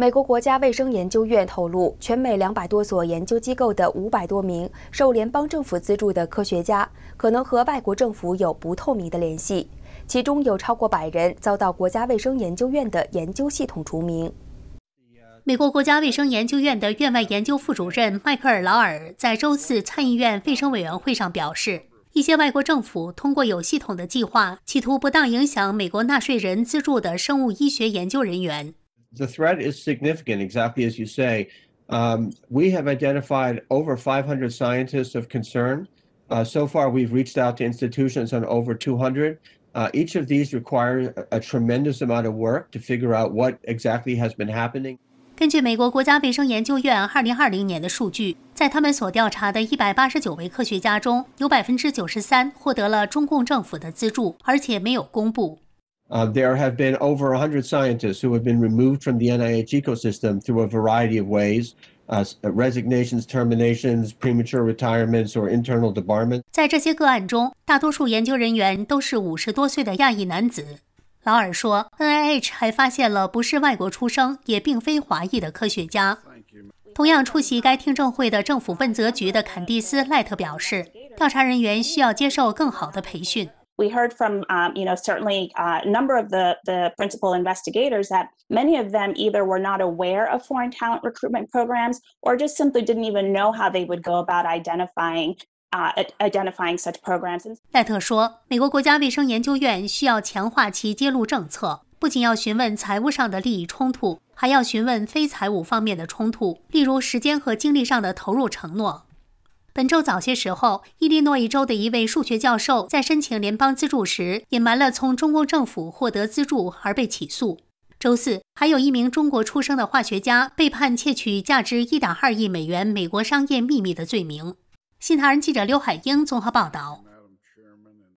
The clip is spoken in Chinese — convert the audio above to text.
美国国家卫生研究院透露，全美两百多所研究机构的五百多名受联邦政府资助的科学家，可能和外国政府有不透明的联系，其中有超过百人遭到国家卫生研究院的研究系统除名。美国国家卫生研究院的院外研究副主任迈克尔·劳尔在周四参议院卫生委员会上表示，一些外国政府通过有系统的计划，企图不当影响美国纳税人资助的生物医学研究人员。the threat is significant, exactly as you say. Um, we have identified over 500 scientists of concern. Uh, so far, we've reached out to institutions on over 200. Uh, each of these requires a, a tremendous amount of work to figure out what exactly has been happening. 根据美国国家卫生研究院二零二零年的数据，在他们所调查的一百八十九位科学家中，有百分之九十三获得了中共政府的资助，而且没有公布。There have been over 100 scientists who have been removed from the NIH ecosystem through a variety of ways: resignations, terminations, premature retirements, or internal d e m a t i e n s 在这些个案中，大多数研究人员都是五十多岁的亚裔男子。劳尔说，NIH 还发现了不是外国出生，也并非华裔的科学家。同样出席该听证会的政府问责局的坎蒂斯·赖特表示，调查人员需要接受更好的培训。we heard from um, you know certainly uh, a number of the the principal investigators that many of them either were not aware of foreign talent recruitment programs or just simply didn't even know how they would go about identifying uh, identifying such programs。戴特说，美国国家卫生研究院需要强化其揭露政策，不仅要询问财务上的利益冲突，还要询问非财务方面的冲突，例如时间和精力上的投入承诺。本周早些时候，伊利诺伊州的一位数学教授在申请联邦资助时隐瞒了从中共政府获得资助而被起诉。周四，还有一名中国出生的化学家被判窃取价值1.2亿美元美国商业秘密的罪名。新唐人记者刘海英综合报道。